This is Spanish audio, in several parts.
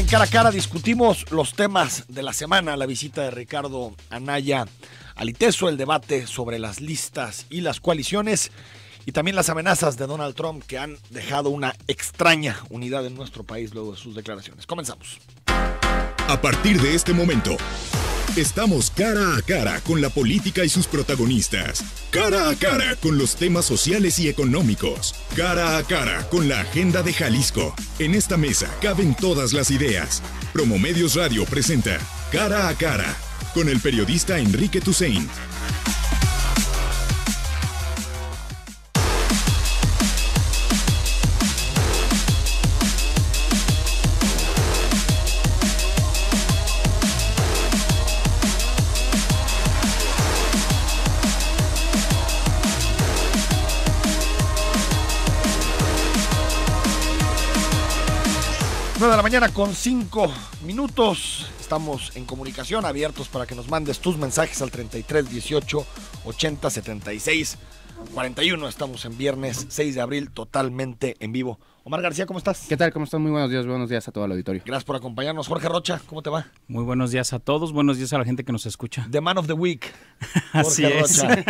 en cara a cara discutimos los temas de la semana, la visita de Ricardo Anaya al ITESO, el debate sobre las listas y las coaliciones y también las amenazas de Donald Trump que han dejado una extraña unidad en nuestro país luego de sus declaraciones. Comenzamos. A partir de este momento, Estamos cara a cara con la política y sus protagonistas. Cara a cara con los temas sociales y económicos. Cara a cara con la agenda de Jalisco. En esta mesa caben todas las ideas. Promomedios Radio presenta Cara a cara con el periodista Enrique Toussaint. mañana con 5 minutos. Estamos en comunicación, abiertos para que nos mandes tus mensajes al 33 18 80 76 41. Estamos en viernes 6 de abril totalmente en vivo. Omar García, ¿cómo estás? ¿Qué tal? ¿Cómo estás? Muy buenos días, buenos días a todo el auditorio. Gracias por acompañarnos. Jorge Rocha, ¿cómo te va? Muy buenos días a todos, buenos días a la gente que nos escucha. The Man of the Week. Así Jorge Rocha.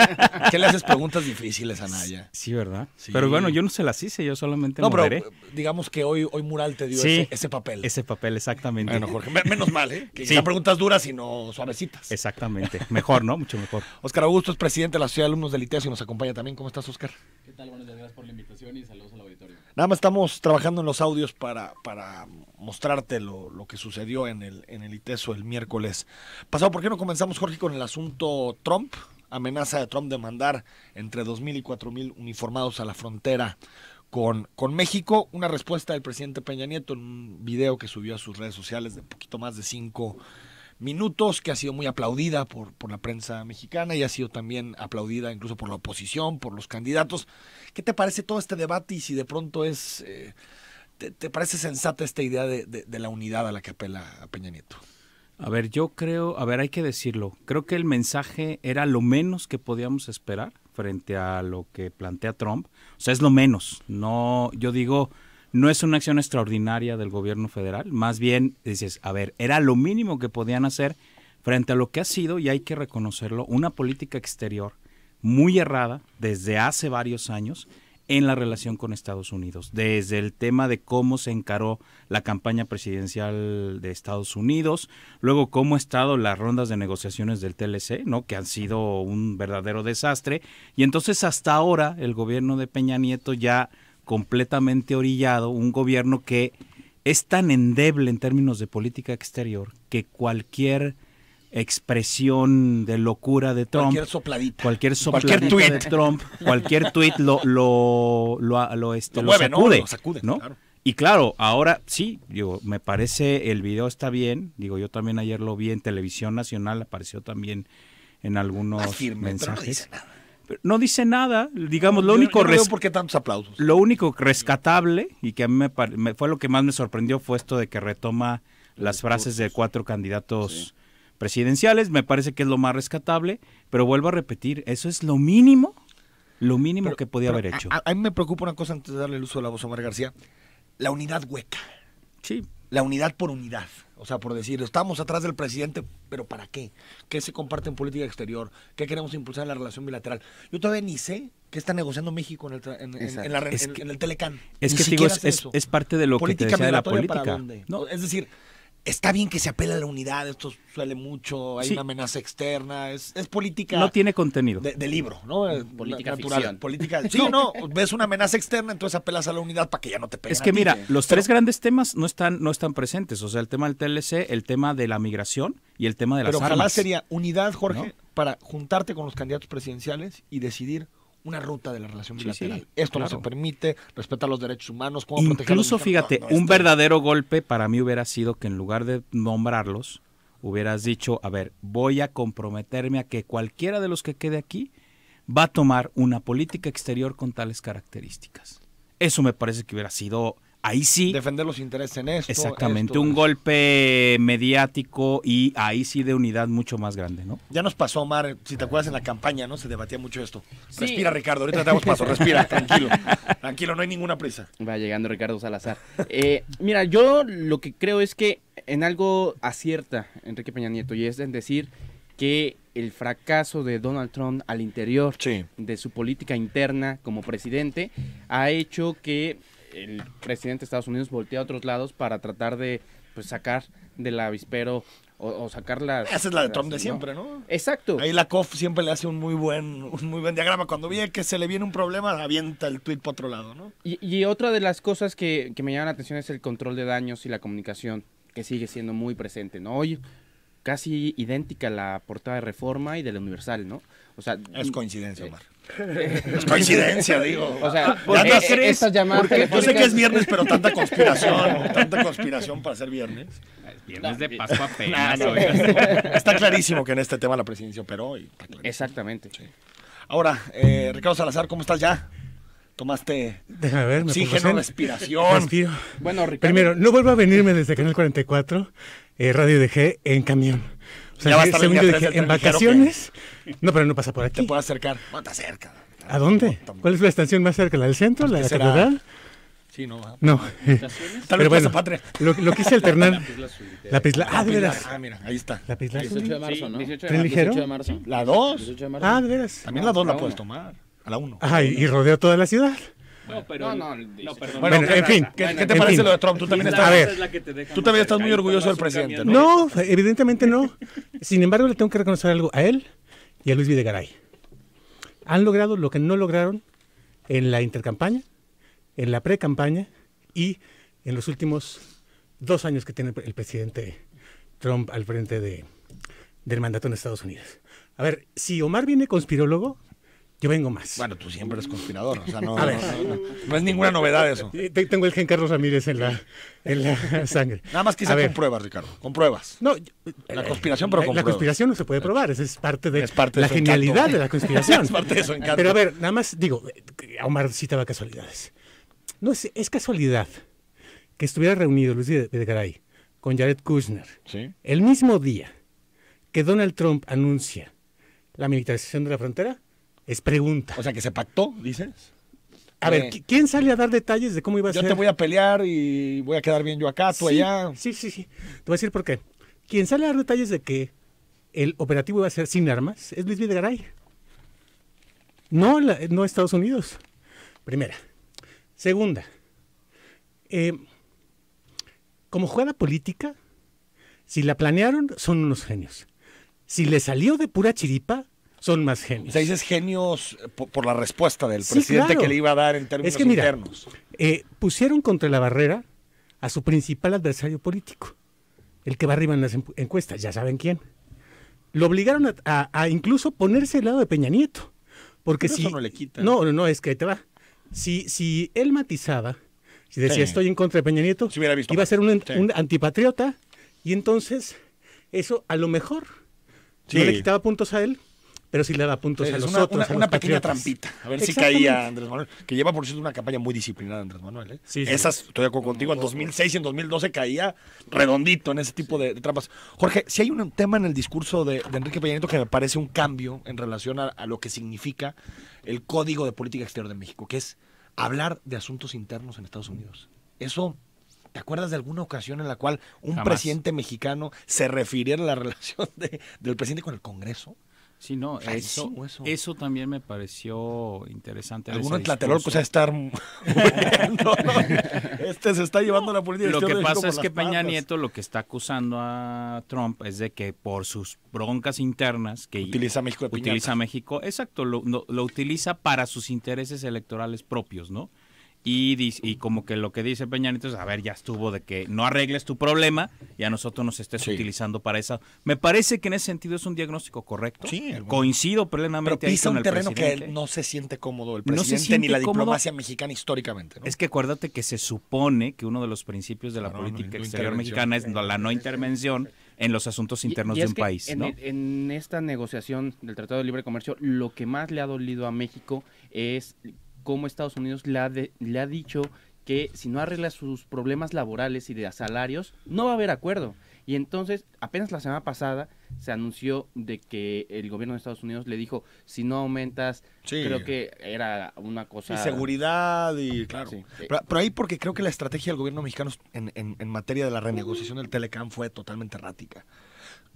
¿Qué le haces preguntas difíciles a Naya? Sí, ¿verdad? Pero bueno, yo no se las hice, yo solamente No, pero digamos que hoy, hoy Mural te dio ese, papel. Ese papel, exactamente. Bueno, Jorge, menos mal, ¿eh? Que preguntas duras y no suavecitas. Exactamente. Mejor, ¿no? Mucho mejor. Oscar Augusto es presidente de la Sociedad de Alumnos del ITES y nos acompaña también. ¿Cómo estás, Oscar? ¿Qué tal? Buenos días, gracias por la invitación y saludos Nada más estamos trabajando en los audios para, para mostrarte lo, que sucedió en el, en el ITESO el miércoles pasado. ¿Por qué no comenzamos, Jorge, con el asunto Trump? Amenaza de Trump de mandar entre 2.000 y 4.000 uniformados a la frontera con, con, México. Una respuesta del presidente Peña Nieto en un video que subió a sus redes sociales de poquito más de cinco minutos, que ha sido muy aplaudida por, por la prensa mexicana y ha sido también aplaudida incluso por la oposición, por los candidatos. ¿Qué te parece todo este debate y si de pronto es... Eh, te, parece sensata esta idea de, la unidad a la que apela Peña Nieto? A ver, yo creo, a ver, hay que decirlo. Creo que el mensaje era lo menos que podíamos esperar frente a lo que plantea Trump. O sea, es lo menos. No, yo digo, no es una acción extraordinaria del gobierno federal, más bien dices, a ver, era lo mínimo que podían hacer frente a lo que ha sido, y hay que reconocerlo, una política exterior muy errada desde hace varios años en la relación con Estados Unidos, desde el tema de cómo se encaró la campaña presidencial de Estados Unidos, luego cómo han estado las rondas de negociaciones del TLC, ¿no? que han sido un verdadero desastre, y entonces hasta ahora el gobierno de Peña Nieto ya completamente orillado, un gobierno que es tan endeble en términos de política exterior que cualquier expresión de locura de Trump, cualquier sopladita, cualquier, tweet. de Trump, cualquier tweet lo lo lo, lo, este, lo, sacude, ¿no? Y claro, ahora sí, digo, me parece el video está bien, digo, yo también ayer lo vi en televisión nacional, apareció también en algunos mensajes no dice nada, digamos, lo único... Lo único rescatable y que a mí me, fue lo que más me sorprendió fue esto de que retoma las frases de cuatro candidatos presidenciales, me parece que es lo más rescatable, pero vuelvo a repetir, eso es lo mínimo, lo mínimo que podía haber hecho. A, mí me preocupa una cosa antes de darle el uso de la voz a Omar García, la unidad hueca. Sí, la unidad por unidad. O sea, por decir, estamos atrás del presidente, pero ¿para qué? ¿Qué se comparte en política exterior? ¿Qué queremos impulsar en la relación bilateral? Yo todavía ni sé qué está negociando México en el, en, Es que digo, es, es, parte de lo que te decía de la política. No. Es decir, está bien que se apela a la unidad, esto suele mucho, hay una amenaza externa, es, es, política. No tiene contenido. De, libro, ¿no? Eh, política natural. Ficción. Política. Sí, no. ves una amenaza externa, entonces apelas a la unidad para que ya no te peguen. Es que mira, los tres grandes temas no están, no están presentes, o sea, el tema del TLC, el tema de la migración y el tema de la armas. Pero ojalá sería unidad, Jorge, para juntarte con los candidatos presidenciales y decidir una ruta de la relación bilateral. Esto no se permite, respeta los derechos humanos. Incluso, fíjate, un verdadero golpe para mí hubiera sido que en lugar de nombrarlos, hubieras dicho, a ver, voy a comprometerme a que cualquiera de los que quede aquí va a tomar una política exterior con tales características. Eso me parece que hubiera sido ahí sí. Defender los intereses en esto. Exactamente, un golpe mediático y ahí sí de unidad mucho más grande, ¿no? Ya nos pasó, Omar, si te acuerdas en la campaña, ¿no? Se debatía mucho esto. Respira, Ricardo, ahorita te damos paso, respira, tranquilo. Tranquilo, no hay ninguna prisa. Va llegando Ricardo Salazar. Eh, mira, yo lo que creo es que en algo acierta Enrique Peña Nieto y es en decir que el fracaso de Donald Trump al interior de su política interna como presidente ha hecho que el presidente de Estados Unidos voltea a otros lados para tratar de pues, sacar del avispero o, o sacar Esa es la de Trump de siempre, ¿no? Exacto. Ahí la COF siempre le hace un muy buen, un muy buen diagrama. Cuando ve que se le viene un problema, avienta el tweet para otro lado, ¿no? Y, otra de las cosas que, que me llaman la atención es el control de daños y la comunicación, que sigue siendo muy presente, ¿no? Hoy casi idéntica a la portada de Reforma y de la Universal, ¿no? O sea, es mm, coincidencia, eh, Omar. Es coincidencia, digo. O sea, ¿por qué yo sé que es viernes, pero tanta conspiración, tanta conspiración para ser viernes. Viernes de paso a está clarísimo que en este tema la presidencia operó. Y Exactamente. Ahora, eh, Ricardo Salazar, ¿cómo estás ya? tomaste Déjame ver, me oxígeno, respiración. Bueno, Ricardo. Primero, no vuelvo a venirme desde Canal 44, eh, Radio DG, en camión. O sea, ya va a estar yo dije, en vacaciones. No, pero no pasa por aquí. Te puedo acercar. No te ¿A dónde? ¿Cuál es la estación más cerca? ¿La del centro? Pues, ¿La de la ciudad? Sí, no. No. Pero vez bueno, patria. Lo, lo, quise alternar. la Pisla. Ah, de veras. Ah, mira, ahí está. La Pisla. 18 ah, de marzo, ¿no? ¿Tren ligero? 18 de marzo. La 2. Ah, de veras. También la 2 la puedes tomar. A la 1. ay y rodea toda la ciudad. No, pero. No, no, Bueno, en fin. ¿Qué, te parece lo de Trump? Tú también estás, tú también estás muy orgulloso del presidente, ¿no? No, evidentemente no. Sin embargo, le tengo que reconocer algo a él y a Luis Videgaray. Han logrado lo que no lograron en la intercampaña, en la precampaña y en los últimos dos años que tiene el presidente Trump al frente de, del mandato en Estados Unidos. A ver, si Omar viene conspirólogo, yo vengo más. Bueno, tú siempre eres conspirador. O sea, no, es ninguna novedad eso. Tengo el gen Carlos Ramírez en la, sangre. Nada más quizá con pruebas, Ricardo. Con pruebas. la conspiración, pero eh, con La, la conspiración no se puede probar. es parte de, la genialidad de la conspiración. es parte de encanto. Pero a ver, nada más digo, eh, Omar citaba casualidades. No es, casualidad que estuviera reunido Luis de, de Garay con Jared Kushner el mismo día que Donald Trump anuncia la militarización de la frontera es pregunta. O sea, que se pactó, dices. A ver, eh, ¿quién sale a dar detalles de cómo iba a ser? Yo te voy a pelear y voy a quedar bien yo acá, tú allá. Sí, sí, sí. Te voy a decir por qué. Quien sale a dar detalles de que el operativo iba a ser sin armas es Luis Videgaray. No, no Estados Unidos. Primera. Segunda. Eh, como jugada política, si la planearon, son unos genios. Si le salió de pura chiripa, son más genios. O sea, dices genios por, la respuesta del presidente que le iba a dar en términos es que, internos. Mira, eh, pusieron contra la barrera a su principal adversario político, el que va arriba en las encuestas, ya saben quién. Lo obligaron a, incluso ponerse al lado de Peña Nieto. Porque si, no le quita. No, no, es que te va. Si, si él matizaba, si decía estoy en contra de Peña Nieto, iba a ser un, antipatriota y entonces eso a lo mejor no le quitaba puntos a él, pero sí le da puntos a los una, Una, pequeña trampita. A ver si caía Andrés Manuel, que lleva por cierto una campaña muy disciplinada, Andrés Manuel. ¿eh? Esas, estoy de acuerdo contigo, en 2006 y en 2012 caía redondito en ese tipo de, trampas. Jorge, si hay un tema en el discurso de, Enrique Peña que me parece un cambio en relación a, lo que significa el Código de Política Exterior de México, que es hablar de asuntos internos en Estados Unidos. Eso ¿Te acuerdas de alguna ocasión en la cual un presidente mexicano se refiriera a la relación del presidente con el Congreso? Sí, no, eso, eso, también me pareció interesante. Algunos pues, a estar... este se está llevando la política. Lo que pasa es que Peña Nieto lo que está acusando a Trump es de que por sus broncas internas que utiliza México. utiliza México, exacto, lo, lo utiliza para sus intereses electorales propios, ¿no? Y, como que lo que dice Peña es, a ver, ya estuvo de que no arregles tu problema y a nosotros nos estés utilizando para eso. Me parece que en ese sentido es un diagnóstico correcto. Sí, Coincido plenamente Pero pisa un terreno que no se siente cómodo el presidente ni la diplomacia mexicana históricamente. Es que acuérdate que se supone que uno de los principios de la política exterior mexicana es la no intervención en los asuntos internos de un país. En, en, esta negociación del Tratado de Libre Comercio, lo que más le ha dolido a México es cómo Estados Unidos le ha, le ha dicho que si no arregla sus problemas laborales y de salarios, no va a haber acuerdo. Y entonces, apenas la semana pasada se anunció de que el gobierno de Estados Unidos le dijo, si no aumentas, creo que era una cosa... Y seguridad y... Claro. Pero, ahí porque creo que la estrategia del gobierno mexicano en, en materia de la renegociación del Telecam fue totalmente errática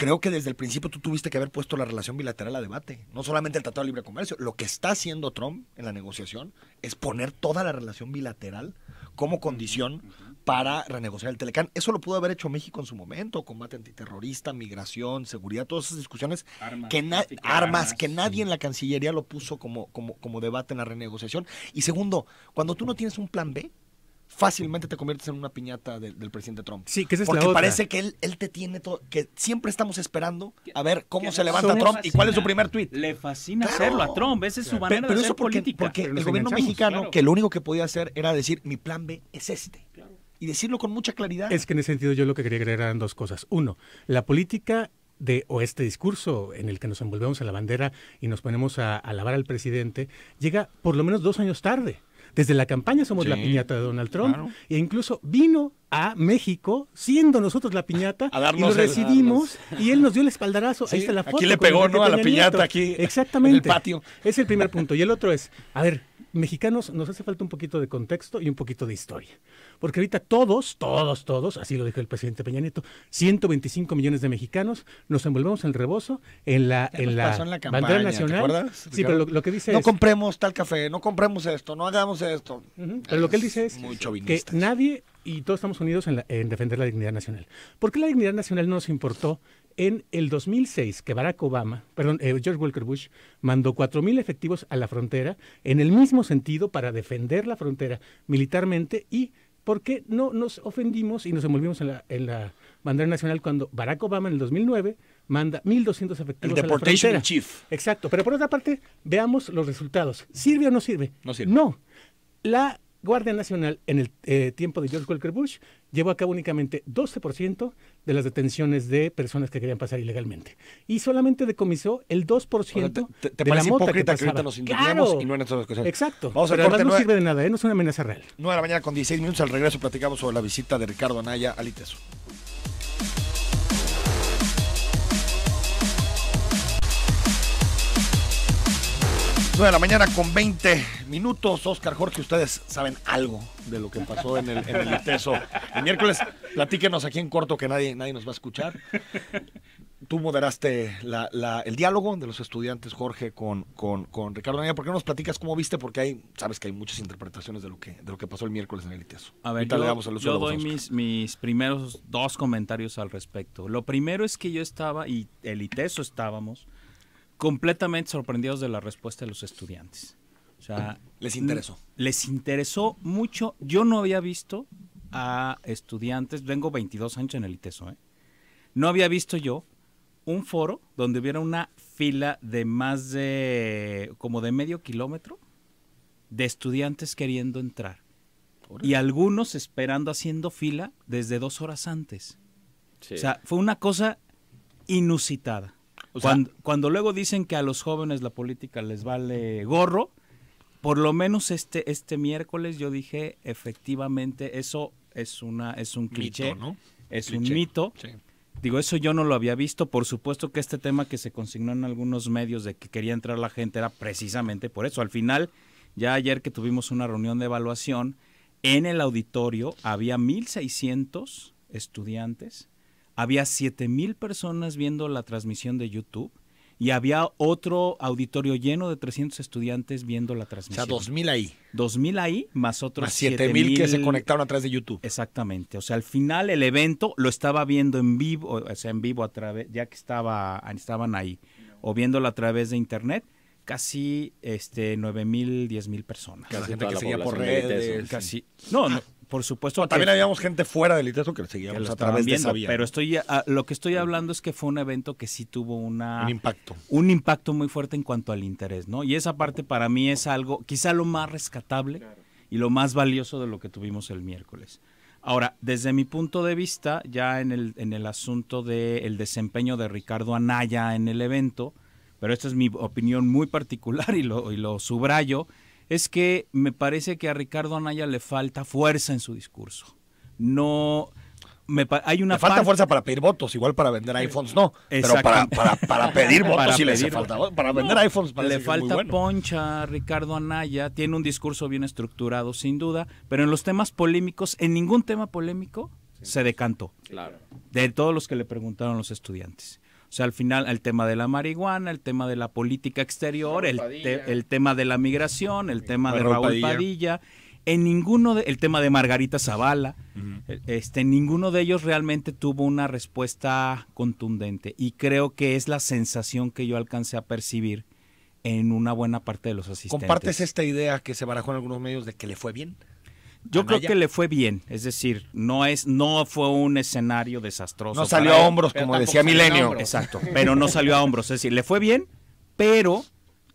creo que desde el principio tú tuviste que haber puesto la relación bilateral a debate. No solamente el Tratado de Libre Comercio. Lo que está haciendo Trump en la negociación es poner toda la relación bilateral como condición para renegociar el Telecán. Eso lo pudo haber hecho México en su momento. Combate antiterrorista, migración, seguridad, todas esas discusiones. Armas. Que, armas, que nadie en la Cancillería lo puso como, como, como debate en la renegociación. Y segundo, cuando tú no tienes un plan B, fácilmente te conviertes en una piñata del presidente Trump. Sí, que Porque parece que él, él te tiene todo, que siempre estamos esperando a ver cómo se levanta Trump y cuál es su primer tweet. Le fascina hacerlo a Trump, esa es su de manera pero, eso porque, Porque el gobierno mexicano, que lo único que podía hacer era decir, mi plan B es este. Y decirlo con mucha claridad. Es que en ese sentido yo lo que quería agregar eran dos cosas. Uno, la política de, o este discurso en el que nos envolvemos en la bandera y nos ponemos a alabar al presidente, llega por lo menos dos años tarde. Desde la campaña somos la piñata de Donald Trump e incluso vino a México, siendo nosotros la piñata, y lo recibimos y él nos dio el espaldarazo. Ahí está la foto. Aquí le pegó, ¿no? A la piñata, aquí. Exactamente. En el patio. Es el primer punto. Y el otro es, a ver, mexicanos nos hace falta un poquito de contexto y un poquito de historia. Porque ahorita todos, todos, todos, así lo dijo el presidente Peña Nieto, 125 millones de mexicanos nos envolvemos en el rebozo, en la, en la, bandera nacional. sí, pero lo, que dice no es... No compremos tal café, no compremos esto, no hagamos esto. Pero lo que él dice es que nadie y todos estamos unidos en, la, en defender la dignidad nacional. ¿Por qué la dignidad nacional no nos importó en el 2006 que Barack Obama, perdón, eh, George Walker Bush mandó 4000 efectivos a la frontera en el mismo sentido para defender la frontera militarmente y por qué no nos ofendimos y nos envolvimos en la, bandera nacional cuando Barack Obama en el 2009 manda 1.200 efectivos. El deportation a chief. Exacto, pero por otra parte, veamos los resultados. ¿Sirve o no sirve? No sirve. No. La Guardia Nacional, en el eh, tiempo de George Walker Bush, llevó a cabo únicamente 12% de las detenciones de personas que querían pasar ilegalmente. Y solamente decomisó el 2% de la hipócrita que, ahorita nos indignamos y no en cosas. Exacto. no sirve de nada, ¿eh? no es una amenaza real. 9 de la mañana con 16 minutos. Al regreso platicamos sobre la visita de Ricardo Anaya a ITESO. 9 de la mañana con 20 minutos. Oscar Jorge, ustedes saben algo de lo que pasó en el, el ITESO el miércoles. Platíquenos aquí en corto que nadie, nadie nos va a escuchar. Tú moderaste la, el diálogo de los estudiantes, Jorge, con, con, Ricardo ¿Por qué no nos platicas cómo viste? Porque hay, sabes que hay muchas interpretaciones de lo que, de lo que pasó el miércoles en el ITESO. A ver, yo, damos yo doy mis, mis primeros dos comentarios al respecto. Lo primero es que yo estaba, y el ITESO estábamos, completamente sorprendidos de la respuesta de los estudiantes. les interesó. Les interesó mucho. Yo no había visto a estudiantes, vengo 22 años en el ITESO, ¿eh? no había visto yo un foro donde hubiera una fila de más de como de medio kilómetro de estudiantes queriendo entrar. Y algunos esperando haciendo fila desde dos horas antes. O sea, fue una cosa inusitada cuando, luego dicen que a los jóvenes la política les vale gorro, por lo menos este, este miércoles yo dije, efectivamente, eso es, una, es un cliché, ¿no? es un mito. Digo, eso yo no lo había visto. Por supuesto que este tema que se consignó en algunos medios de que quería entrar la gente era precisamente por eso. Al final, ya ayer que tuvimos una reunión de evaluación, en el auditorio había 1.600 estudiantes había 7.000 personas viendo la transmisión de YouTube y había otro auditorio lleno de 300 estudiantes viendo la transmisión. O sea, 2.000 ahí. 2.000 ahí, más otros más 7.000 que se conectaron a través de YouTube. Exactamente. O sea, al final el evento lo estaba viendo en vivo, o sea, en vivo a través, ya que estaba, estaban ahí, o viéndolo a través de internet casi este nueve mil, diez mil personas. la gente que seguía por redes. Casi. No, no, por supuesto. también habíamos gente fuera del ITESO que seguíamos a través de Pero estoy, ah, lo que estoy hablando es que fue un evento que sí tuvo una, un impacto. Un impacto muy fuerte en cuanto al interés, ¿no? Y esa parte para mí es algo, quizá lo más rescatable y lo más valioso de lo que tuvimos el miércoles. Ahora, desde mi punto de vista, ya en el, en el asunto del desempeño de Ricardo Anaya en el evento, pero esta es mi opinión muy particular y lo, y lo subrayo, es que me parece que a Ricardo Anaya le falta fuerza en su discurso. No, hay una falta fuerza para pedir votos, igual para vender iPhones no, pero para, pedir votos sí le falta, para vender iPhones le falta poncha a Ricardo Anaya, tiene un discurso bien estructurado sin duda, pero en los temas polémicos, en ningún tema polémico se decantó. Claro. De todos los que le preguntaron los estudiantes. O sea, al final el tema de la marihuana, el tema de la política exterior, el, el, tema de la migración, el tema de Raúl Padilla. en ninguno el tema de Margarita Zavala, e, este, ninguno de ellos realmente tuvo una respuesta contundente y creo que es la sensación que yo alcancé a percibir en una buena parte de los asistentes. ¿Compartes esta idea que se barajó en algunos medios de que le fue bien? Yo creo que le fue bien, es decir, no es no fue un escenario desastroso. No salió a hombros, como decía Milenio. Exacto, pero no salió a hombros, es decir, le fue bien, pero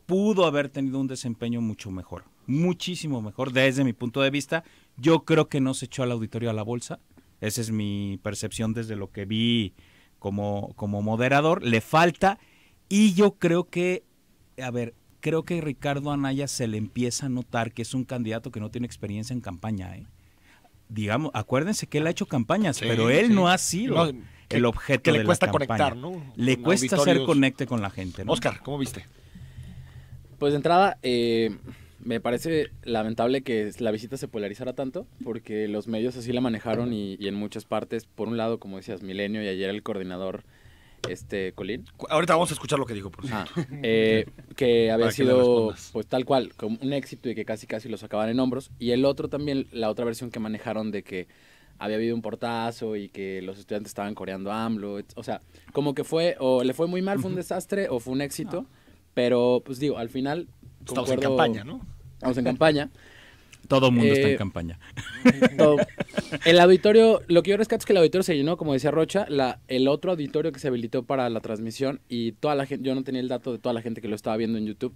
pudo haber tenido un desempeño mucho mejor, muchísimo mejor desde mi punto de vista. Yo creo que no se echó al auditorio a la bolsa, esa es mi percepción desde lo que vi como, como moderador. Le falta y yo creo que, a ver, creo que Ricardo Anaya se le empieza a notar que es un candidato que no tiene experiencia en campaña. ¿eh? Digamos, acuérdense que él ha hecho campañas, pero él no ha sido el objeto que le cuesta conectar, ¿no? Le cuesta ser conecte con la gente. ¿no? Oscar, ¿cómo viste? Pues de entrada, eh, me parece lamentable que la visita se polarizara tanto, porque los medios así la manejaron y en muchas partes, por un lado, como decías, Milenio y ayer el coordinador este Colín. Ahorita vamos a escuchar lo que dijo, por cierto. Eh, que había sido pues tal cual, como un éxito y que casi casi los sacaban en hombros. Y el otro también, la otra versión que manejaron de que había habido un portazo y que los estudiantes estaban coreando AMLO. O sea, como que fue, o le fue muy mal, fue un desastre, o fue un éxito. Pero, pues digo, al final... Estamos en campaña, ¿no? Estamos en campaña. Todo el mundo está en eh, campaña. Todo, el auditorio, lo que yo rescato es que el auditorio se llenó, como decía Rocha, el otro auditorio que se habilitó para la transmisión y toda la gente, yo no tenía el dato de toda la gente que lo estaba viendo en YouTube.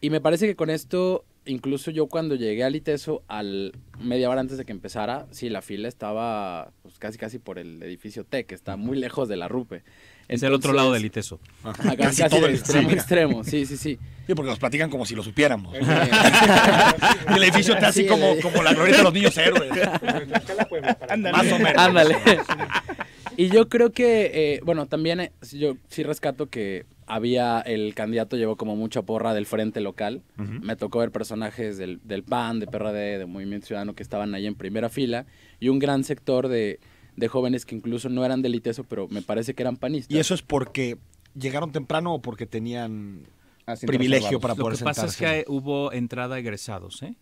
Y me parece que con esto, incluso yo cuando llegué al ITESO, al media hora antes de que empezara, sí, la fila estaba pues, casi casi por el edificio T, que está muy lejos de la RUPE. Es el otro lado del ITESO. Acá, casi, extremo, sí, Sí, sí, sí. porque nos platican como si lo supiéramos. el edificio está así como, la gloria de los niños héroes. Más o menos. Ándale. Y yo creo que, eh, bueno, también eh, yo sí rescato que había, el candidato llevó como mucha porra del frente local. Me tocó ver personajes del, del PAN, de PRD, de Movimiento Ciudadano que estaban ahí en primera fila y un gran sector de de jóvenes que incluso no eran del ITESO, pero me parece que eran panistas. ¿Y eso es porque llegaron temprano o porque tenían ah, privilegio para poder Lo que pasa es que hubo entrada egresados, ¿eh?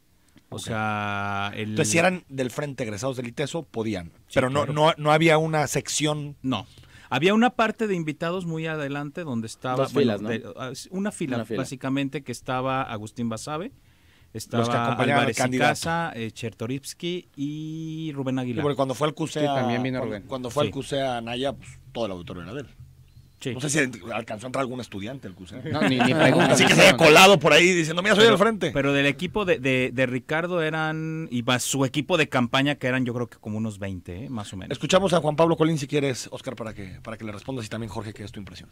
O sea, Entonces, si eran del frente egresados del ITESO, podían. pero no, no, no había una sección. No. Había una parte de invitados muy adelante donde estaba. Ah, una, fila, una, fila, básicamente, que estaba Agustín Basabe estaba Álvarez y Casa, eh, Chertoripsky y Rubén Aguilar. cuando fue al CUSE también Cuando, fue Naya pues todo el auditorio era de él. No sé si alcanzó a entrar algún estudiante al CUSE. Así que se había colado por ahí diciendo, mira, soy del frente. Pero del equipo de, de, Ricardo eran, y su equipo de campaña que eran yo creo que como unos 20, eh, más o menos. Escuchamos a Juan Pablo Colín si quieres, Oscar, para que, para que le respondas y también Jorge, que es tu impresión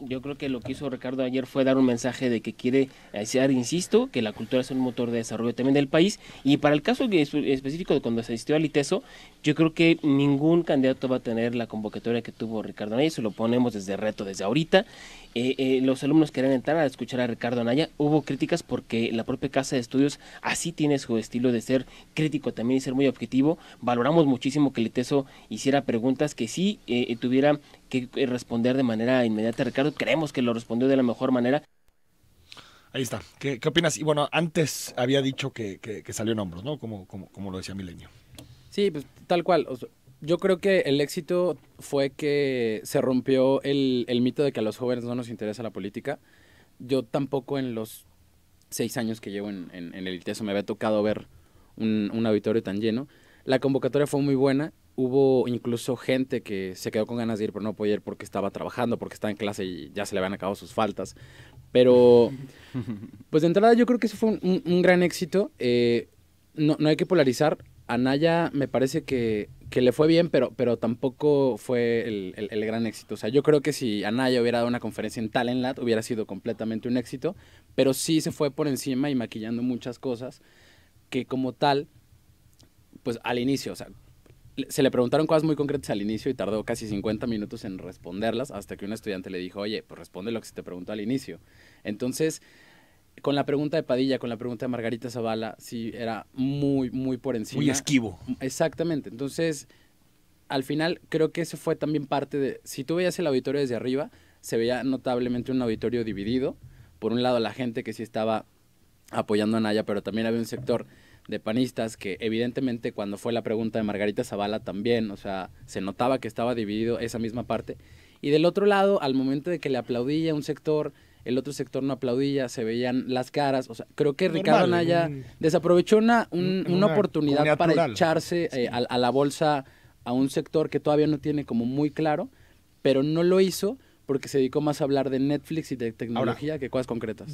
yo creo que lo que hizo Ricardo ayer fue dar un mensaje de que quiere hacer, eh, insisto, que la cultura es un motor de desarrollo también del país. Y para el caso específico de cuando se asistió al ITESO, yo creo que ningún candidato va a tener la convocatoria que tuvo Ricardo ayer, se lo ponemos desde reto desde ahorita. Eh, eh, los alumnos querían entrar a escuchar a Ricardo Anaya. Hubo críticas porque la propia casa de estudios así tiene su estilo de ser crítico también y ser muy objetivo. Valoramos muchísimo que el hiciera preguntas que sí eh, eh tuviera que responder de manera inmediata. Ricardo, creemos que lo respondió de la mejor manera. Ahí está. ¿Qué, opinas? Y bueno, antes había dicho que, salió en hombros, ¿no? Como, como, como lo decía Milenio. Sí, pues tal cual yo creo que el éxito fue que se rompió el, mito de que a los jóvenes no nos interesa la política. Yo tampoco en los seis años que llevo en, en, el ITESO me había tocado ver un, auditorio tan lleno. La convocatoria fue muy buena. Hubo incluso gente que se quedó con ganas de ir, pero no podía ir porque estaba trabajando, porque estaba en clase y ya se le habían acabado sus faltas. Pero, pues de entrada yo creo que eso fue un, gran éxito. Eh, no, no hay que polarizar. Anaya me parece que que le fue bien, pero, pero tampoco fue el, gran éxito. O sea, yo creo que si Anaya hubiera dado una conferencia en Talent hubiera sido completamente un éxito, pero sí se fue por encima y maquillando muchas cosas que como tal, pues al inicio, o sea, se le preguntaron cosas muy concretas al inicio y tardó casi 50 minutos en responderlas hasta que un estudiante le dijo, oye, pues responde lo que se te preguntó al inicio. Entonces, con la pregunta de Padilla, con la pregunta de Margarita Zavala, sí era muy, muy por encima. Muy esquivo. Exactamente. Entonces, al final creo que eso fue también parte de... Si tú veías el auditorio desde arriba, se veía notablemente un auditorio dividido. Por un lado, la gente que sí estaba apoyando a Naya, pero también había un sector de panistas que evidentemente cuando fue la pregunta de Margarita Zavala también, o sea, se notaba que estaba dividido esa misma parte. Y del otro lado, al momento de que le aplaudía un sector el otro sector no aplaudía, se veían las caras. O sea, creo que Ricardo Anaya desaprovechó una, una, oportunidad para echarse eh, a, la bolsa a un sector que todavía no tiene como muy claro, pero no lo hizo porque se dedicó más a hablar de Netflix y de tecnología que cosas concretas.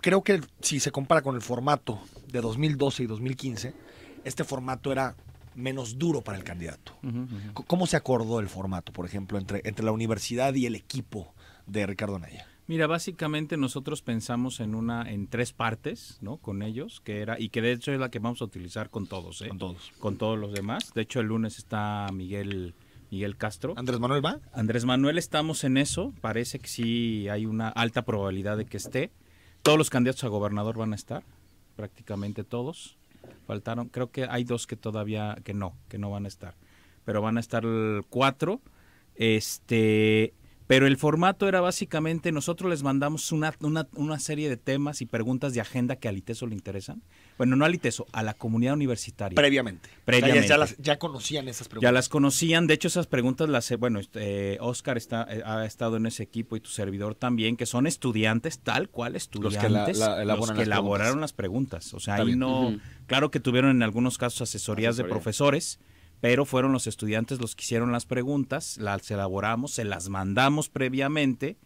creo que si se compara con el formato de 2012 y 2015, este formato era menos duro para el candidato. ¿Cómo se acordó el formato, por ejemplo, entre, entre la universidad y el equipo de Ricardo Naya? Mira, básicamente nosotros pensamos en una, en tres partes, ¿no? Con ellos, que era, y que de hecho es la que vamos a utilizar con todos, ¿eh? Con todos. Con todos los demás. De hecho, el lunes está Miguel, Miguel Castro. ¿Andrés Manuel va? Andrés Manuel, estamos en eso. Parece que sí hay una alta probabilidad de que esté. Todos los candidatos a gobernador van a estar, prácticamente todos. Faltaron, creo que hay dos que todavía, que no, que no van a estar. Pero van a estar cuatro. Este, pero el formato era básicamente nosotros les mandamos una, una, serie de temas y preguntas de agenda que a Liteso le interesan. Bueno, no a Liteso, a la comunidad universitaria. Previamente. Previamente. ya, las, conocían esas preguntas. Ya las conocían. De hecho, esas preguntas las... Eh, bueno, eh, Oscar está, eh, ha estado en ese equipo y tu servidor también, que son estudiantes, tal cual estudiantes, los que, elaboraron las preguntas. O sea, ahí no... Claro que tuvieron en algunos casos asesorías. de profesores pero fueron los estudiantes los que hicieron las preguntas, las elaboramos, se las mandamos previamente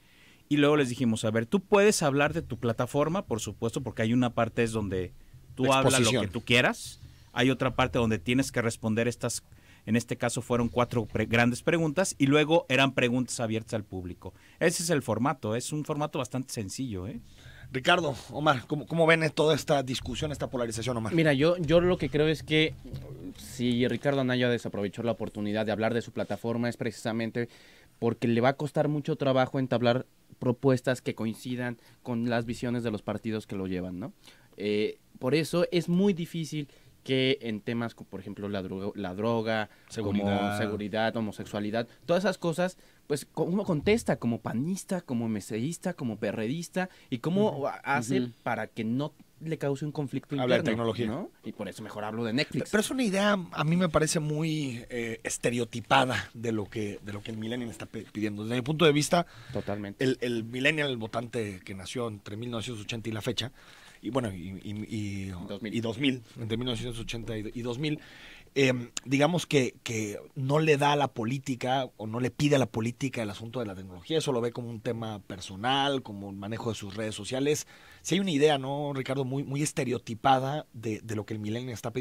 y luego les dijimos, a ver, tú puedes hablar de tu plataforma, por supuesto, porque hay una parte es donde tú hablas lo que tú quieras, hay otra parte donde tienes que responder estas, en este caso fueron cuatro grandes preguntas y luego eran preguntas abiertas al público. Ese es el formato, es un formato bastante sencillo, ¿eh? Ricardo, Omar, ¿cómo, ¿cómo, ven toda esta discusión, esta polarización, Omar? Mira, yo, yo lo que creo es que si Ricardo Anaya desaprovechó la oportunidad de hablar de su plataforma es precisamente porque le va a costar mucho trabajo entablar propuestas que coincidan con las visiones de los partidos que lo llevan, ¿no? Eh, por eso es muy difícil que en temas como, por ejemplo, la, droga, seguridad. homosexualidad, todas esas cosas, pues uno contesta como panista, como meseísta, como perredista, y cómo hace para que no le cause un conflicto Habla de tecnología. Y por eso mejor hablo de Netflix. Pero es una idea, a mí me parece muy eh, estereotipada de lo, que, de lo que el millennial está pidiendo. Desde mi punto de vista, Totalmente. El, millennial, el votante que nació entre 1980 y la fecha, y bueno, y, y, 2000. entre 1980 y 2000, em, digamos que, que, no le da a la política o no le pide a la política el asunto de la tecnología, eso lo ve como un tema personal, como un manejo de sus redes sociales, si hay una idea, ¿no, Ricardo? Muy, muy estereotipada de, lo que el milenio está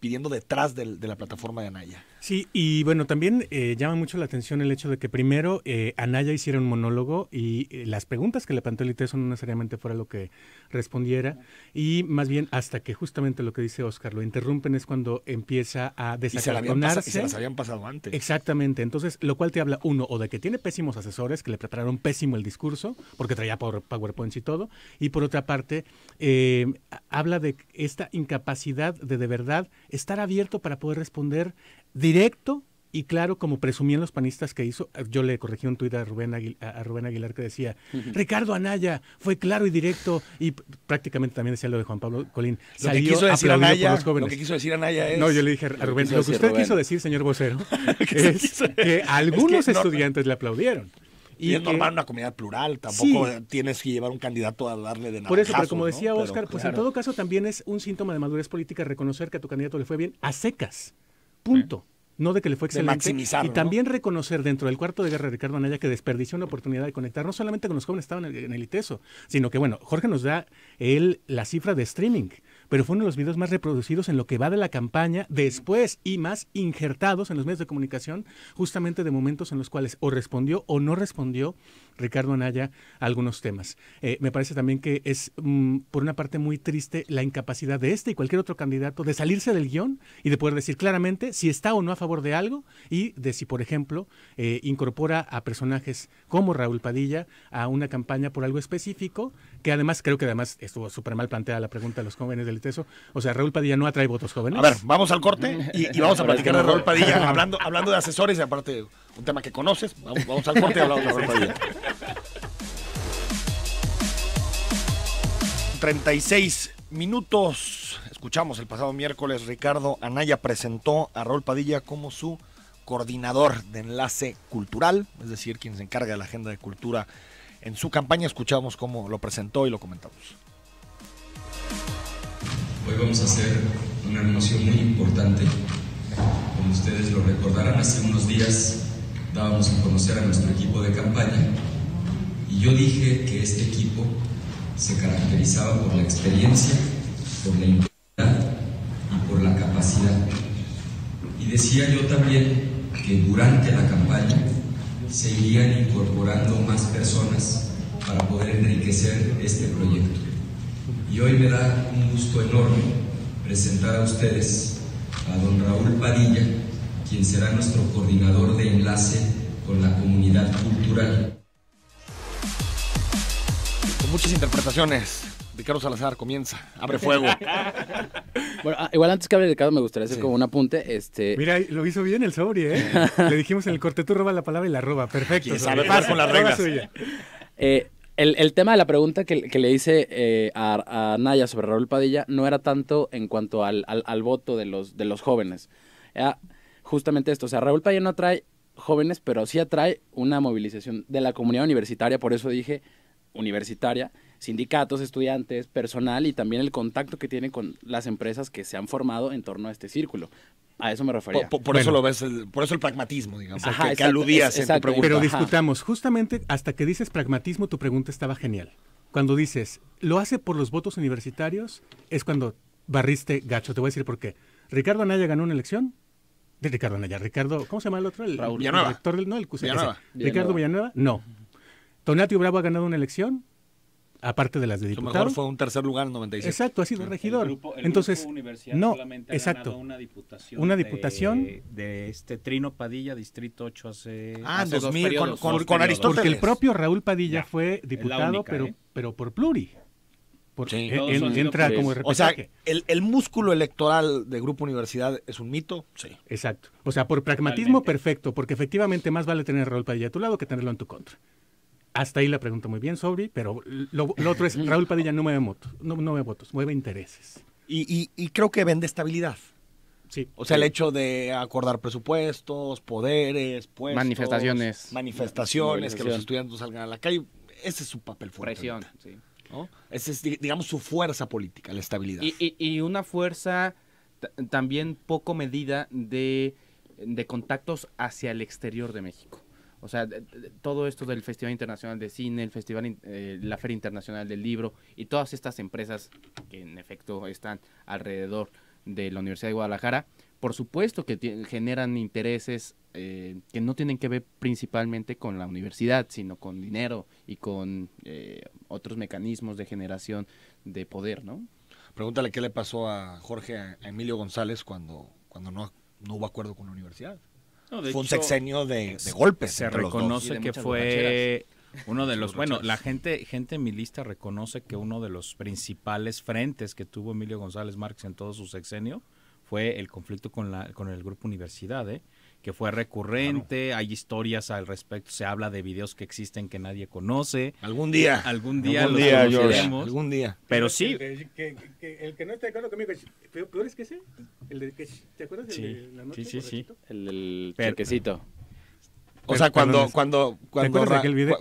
pidiendo detrás de la plataforma de Anaya. Sí, y bueno, también eh, llama mucho la atención el hecho de que primero eh, Anaya hiciera un monólogo y eh, las preguntas que le planteó el ITESO no necesariamente fuera lo que respondiera, y más bien hasta que justamente lo que dice Oscar lo interrumpen es cuando empieza a desacartonarse. se las habían pasado antes. Exactamente, entonces lo cual te habla uno o de que tiene pésimos asesores que le prepararon pésimo el discurso porque traía PowerPoints y todo, y por otra parte eh, habla de esta incapacidad de de verdad estar abierto para poder responder directo y claro, como presumían los panistas que hizo, yo le corregí un tuit a Rubén, a Rubén Aguilar que decía, Ricardo Anaya fue claro y directo, y prácticamente también decía lo de Juan Pablo Colín, lo que quiso decir Anaya, No, yo le dije a Rubén, lo que, usted quiso decir, señor vocero, es que algunos estudiantes le aplaudieron. Y, es normal una comunidad plural, tampoco tienes que llevar un candidato a darle de nada. Por eso, pero como decía Oscar, pues en todo caso también es un síntoma de madurez política reconocer que a tu candidato le fue bien a secas. Punto. no de que le fue excelente. y también reconocer dentro del cuarto de guerra de Ricardo Anaya que desperdició una oportunidad de conectar no solamente con los jóvenes que estaban en el, en el ITESO, sino que, bueno, Jorge nos da él la cifra de streaming pero fue uno de los videos más reproducidos en lo que va de la campaña después y más injertados en los medios de comunicación, justamente de momentos en los cuales o respondió o no respondió Ricardo Anaya algunos temas. Eh, me parece también que es, mm, por una parte, muy triste la incapacidad de este y cualquier otro candidato de salirse del guión y de poder decir claramente si está o no a favor de algo y de si, por ejemplo, eh, incorpora a personajes como Raúl Padilla a una campaña por algo específico, que además creo que además estuvo súper mal planteada la pregunta de los jóvenes del Teso. O sea, Raúl Padilla no atrae votos jóvenes. A ver, vamos al corte y, vamos a platicar de Raúl Padilla hablando, hablando de asesores y aparte un tema que conoces. Vamos, al corte y hablamos de Raúl 36 minutos. Escuchamos el pasado miércoles, Ricardo Anaya presentó a Raúl Padilla como su coordinador de enlace cultural, es decir, quien se encarga de la agenda de cultura en su campaña. Escuchamos cómo lo presentó y lo comentamos. Hoy vamos a hacer una anuncio muy importante. Como ustedes lo recordarán, hace unos días dábamos a conocer a nuestro equipo de campaña y yo dije que este equipo se caracterizaba por la experiencia, por la integridad y por la capacidad. Y decía yo también que durante la campaña se irían incorporando más personas para poder enriquecer este proyecto. Y hoy me da un gusto enorme presentar a ustedes a don Raúl Padilla, quien será nuestro coordinador de enlace con la comunidad cultural. Con muchas interpretaciones, Ricardo Salazar comienza, abre fuego. bueno, ah, igual antes que hable Ricardo me gustaría hacer como un apunte. Este... Mira, lo hizo bien el Sobri, ¿eh? Le dijimos en el corte, tú roba la palabra y la roba, perfecto. sabe con las reglas. Eh, el, tema de la pregunta que, le hice eh, a, Naya sobre Raúl Padilla no era tanto en cuanto al, voto de los, de jóvenes justamente esto. O sea, Raúl Paya no atrae jóvenes, pero sí atrae una movilización de la comunidad universitaria, por eso dije universitaria, sindicatos, estudiantes, personal y también el contacto que tiene con las empresas que se han formado en torno a este círculo. A eso me refería. Por, eso lo ves, por eso el pragmatismo, digamos, que, aludías en tu pregunta. Pero discutamos, justamente hasta que dices pragmatismo, tu pregunta estaba genial. Cuando dices, lo hace por los votos universitarios, es cuando barriste gacho. Te voy a decir por qué. Ricardo Anaya ganó una elección de Ricardo Anaya. Ricardo, ¿cómo se llama el otro? El, Raúl Villanueva. director no, el Ricardo Villanueva, no. Tonatio Bravo ha ganado una elección, aparte de las de diputado. Lo mejor fue un tercer lugar en 96. Exacto, ha sido regidor. Entonces, no, ha exacto. una diputación. De, este Trino Padilla, Distrito 8, hace. Ah, hace 2000, periodos, con, con, con Aristóteles. Porque el propio Raúl Padilla fue diputado, pero, ¿eh? pero por pluri. Porque entra como como O sea, el, músculo electoral de Grupo Universidad es un mito. Sí. Exacto. O sea, por pragmatismo perfecto, porque efectivamente más vale tener Raúl Padilla a tu lado que tenerlo en tu contra. Hasta ahí la pregunta muy bien, Sobri, pero lo, otro es, Raúl Padilla no mueve, votos, no, no mueve votos, mueve intereses. Y, y, creo que vende estabilidad. Sí. O sea, el hecho de acordar presupuestos, poderes, puestos, manifestaciones. Manifestaciones, que los estudiantes salgan a la calle, ese es su papel fuerte. Presión, sí. Esa es, digamos, su fuerza política, la estabilidad. Y, y, una fuerza también poco medida de, contactos hacia el exterior de México. O sea, todo esto del Festival Internacional de Cine, el Festival, eh, la Feria Internacional del Libro y todas estas empresas que en efecto están alrededor de la Universidad de Guadalajara, por supuesto que generan intereses eh, que no tienen que ver principalmente con la universidad, sino con dinero y con eh, otros mecanismos de generación de poder, ¿no? Pregúntale qué le pasó a Jorge, a Emilio González cuando, cuando no, no hubo acuerdo con la universidad. fue un sexenio de, golpes. Se reconoce que fue uno de los, bueno, la gente, gente lista reconoce que uno de los principales frentes que tuvo Emilio González Marx en todo su sexenio fue el conflicto con, la, con el grupo Universidad, ¿eh? que fue recurrente, hay historias al respecto, se habla de videos que existen que nadie conoce. Algún día. Algún día algún día, Algún día. Pero sí. El que, el que no está de acuerdo conmigo, peor es que ese, ¿te acuerdas? la sí, sí, El, O sea, cuando, cuando, cuando,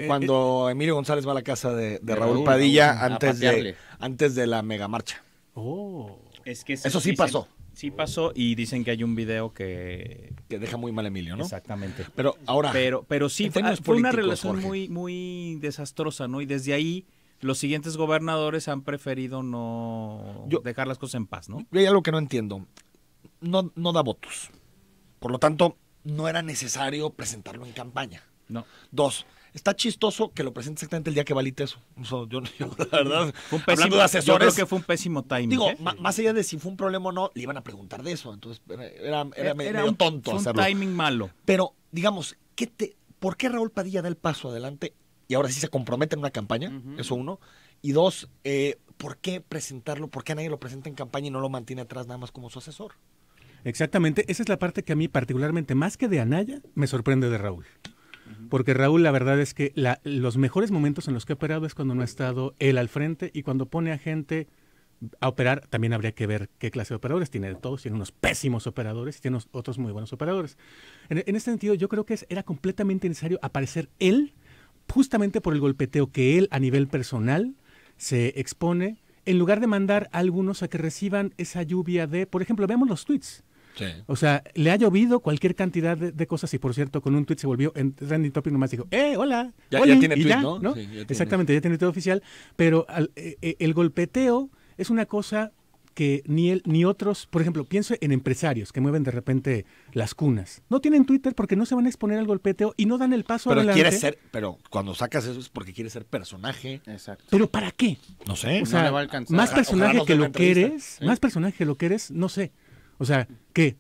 cuando eh, eh, Emilio González va a la casa de, Raúl, Padilla antes, de, antes de la megamarcha. Oh. eso, sí pasó. Sí pasó y dicen que hay un video que... Que deja muy mal a Emilio, ¿no? Exactamente. Pero ahora... Pero, pero sí, fue, una relación muy, muy desastrosa, ¿no? Y desde ahí los siguientes gobernadores han preferido no dejar las cosas en paz, ¿no? Yo hay algo que no entiendo. No, no da votos. Por lo tanto, no era necesario presentarlo en campaña. No. Dos, Está chistoso que lo presente exactamente el día que valite eso. O de asesores, yo creo que fue un pésimo timing. Digo, ¿eh? más allá de si fue un problema o no, le iban a preguntar de eso. Entonces, era, e-, un, tonto un timing malo. Pero, digamos, ¿qué te, ¿por qué Raúl Padilla da el paso adelante y ahora sí se compromete en una campaña? Eso uno. Y dos, eh, ¿por qué presentarlo? ¿Por qué nadie lo presenta en campaña y no lo mantiene atrás nada más como su asesor? Exactamente, esa es la parte que a mí particularmente, más que de Anaya, me sorprende de Raúl. Porque Raúl, la verdad es que los mejores momentos en los que ha operado es cuando no ha estado él al frente y cuando pone a gente a operar, también habría que ver qué clase de operadores tiene de todos, tiene unos pésimos operadores y tiene otros muy buenos operadores. En, este sentido, yo creo que era completamente necesario aparecer él, justamente por el golpeteo que él a nivel personal se expone, en lugar de mandar a algunos a que reciban esa lluvia de, por ejemplo, veamos los tweets. O sea, le ha llovido cualquier cantidad de, cosas y por cierto, con un tweet se volvió en trending topic nomás dijo, ¡eh, hola! Ya, tiene ¿no? Exactamente, ya tiene tweet oficial, pero e, e, el golpeteo es una cosa que ni él ni otros, por ejemplo, pienso en empresarios que mueven de repente las cunas. No tienen Twitter porque no se van a exponer al golpeteo y no dan el paso pero adelante. Quiere ser, pero cuando sacas eso es porque quieres ser personaje. Exacto. Pero ¿para qué? No sé. O sea, más personaje que lo que eres, más personaje que lo que eres, no sé. O sea, ¿qué?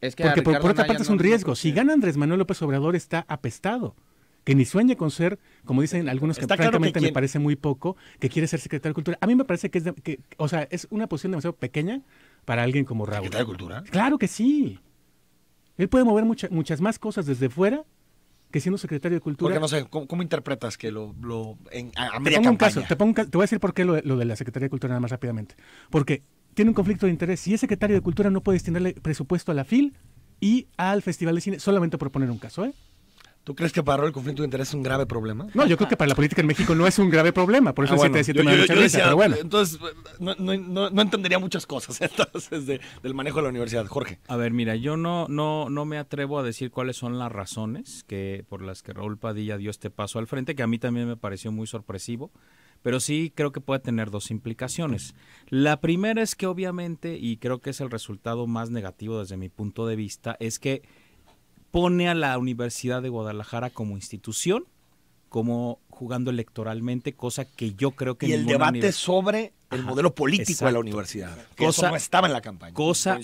que Porque por, otra parte es un riesgo. Si gana Andrés Manuel López Obrador está apestado. Que ni sueñe con ser, como dicen algunos que francamente me parece muy poco, que quiere ser secretario de Cultura. A mí me parece que es, o sea, es una posición demasiado pequeña para alguien como Raúl. ¿Secretario de Cultura? Claro que sí. Él puede mover muchas más cosas desde fuera que siendo secretario de Cultura. Porque no sé, ¿cómo, interpretas que lo. lo en, te, pongo Un caso, te, pongo te voy a decir por qué lo, lo, de la Secretaría de Cultura nada más rápidamente. Porque tiene un conflicto de interés Si es secretario de Cultura, no puede destinarle presupuesto a la FIL y al Festival de Cine, solamente por poner un caso, ¿eh? ¿Tú crees que para el conflicto de interés es un grave problema? No, yo creo que para la política en México no es un grave problema, por eso pero Entonces, no, entendería muchas cosas entonces del manejo de la universidad. Jorge. A ver, mira, yo no, no, no me atrevo a decir cuáles son las razones que por las que Raúl Padilla dio este paso al frente, que a mí también me pareció muy sorpresivo pero sí creo que puede tener dos implicaciones. La primera es que obviamente, y creo que es el resultado más negativo desde mi punto de vista, es que pone a la Universidad de Guadalajara como institución, como jugando electoralmente, cosa que yo creo que... Y el debate sobre el modelo político de la universidad, cosa, no estaba en la campaña. Cosa,